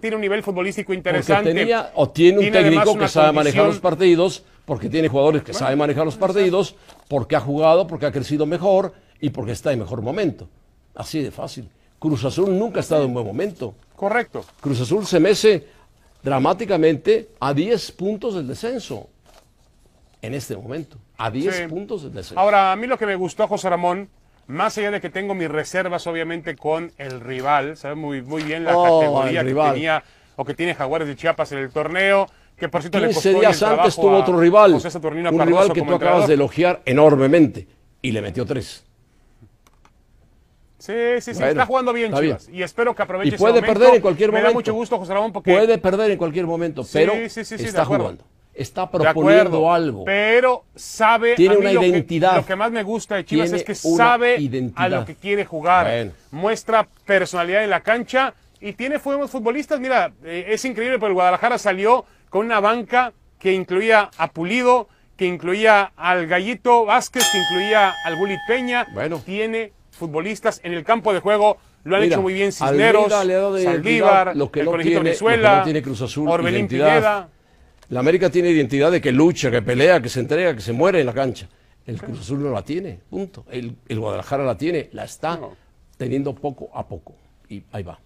tiene un nivel futbolístico interesante. o tiene un técnico que sabe manejar los partidos, porque tiene jugadores que saben manejar los partidos, porque ha jugado, porque ha crecido mejor y porque está en mejor momento. Así de fácil. Cruz Azul nunca ha estado en buen momento. Correcto. Cruz Azul se mece dramáticamente a 10 puntos del descenso en este momento. A 10 puntos del descenso. Ahora, a mí lo que me gustó, José Ramón, más allá de que tengo mis reservas, obviamente, con el rival, sabes muy, muy bien la oh, categoría que tenía o que tiene Jaguares de Chiapas en el torneo, que por cierto le días antes tuvo otro rival, un rival que tú acabas de elogiar enormemente y le metió tres. Sí, sí, sí, está jugando bien está y espero que aproveche Y puede perder en cualquier momento. Me da mucho gusto, José Ramón, porque... Puede perder en cualquier momento, pero está jugando está proponiendo algo. Pero sabe, tiene una lo identidad. Que, lo que más me gusta de Chivas es que sabe a lo que quiere jugar. Muestra personalidad en la cancha y tiene futbolistas. Mira, eh, es increíble, pero el Guadalajara salió con una banca que incluía a Pulido, que incluía al Gallito Vázquez, que incluía al Gullit Peña. Bueno. Tiene futbolistas en el campo de juego. Lo han hecho muy bien Cisneros, Saldívar, lo que el Venezuela, Cruz Azul, Orbelín Pineda. La América tiene identidad de que lucha, que pelea, que se entrega, que se muere en la cancha. El Cruz Azul no la tiene, punto. El, el Guadalajara la tiene, la está teniendo poco a poco. Y ahí va.